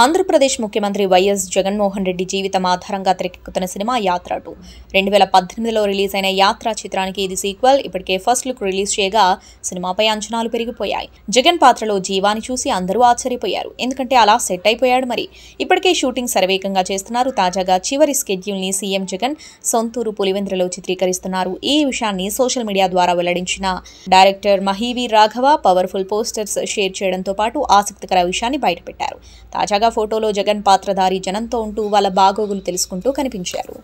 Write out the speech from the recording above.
ఆంధ్రప్రదేశ్ ముఖ్యమంత్రి వైఎస్ జగన్మోహన్ రెడ్డి జీవితం ఆధారంగా తెరకెక్కుతున్న సినిమా యాత్ర టూ రెండు వేల పద్దెనిమిదిలో రిలీజ్ అయిన యాత్ర చిత్రానికి ఇది సీక్వెల్ ఇప్పటికే ఫస్ట్ లుక్ రిలీజ్ చేయగా సినిమాపై అంచనాలు పెరిగిపోయాయి జగన్ పాత్రలో జీవాని చూసి అందరూ ఆశ్చర్యపోయారు ఎందుకంటే అలా సెట్ అయిపోయాడు మరి ఇప్పటికే షూటింగ్ సర్వేకంగా చేస్తున్నారు తాజాగా చివరి స్కెడ్యూల్ని సీఎం జగన్ సొంతూరు పులివెంద్రలో చిత్రీకరిస్తున్నారు ఈ విషయాన్ని సోషల్ మీడియా ద్వారా వెల్లడించిన director Mahiveer Raghava powerful posters share చేయడంతో పాటు ఆసక్తికర విషయాన్ని బయటపెట్టారు తాజాగా తాజాగా ఫోటోలో జగన్ పాత్రధారి జనంతో ఉంటూ వాళ్ళ బాగోగులు తెలుసుకుంటూ కనిపించారు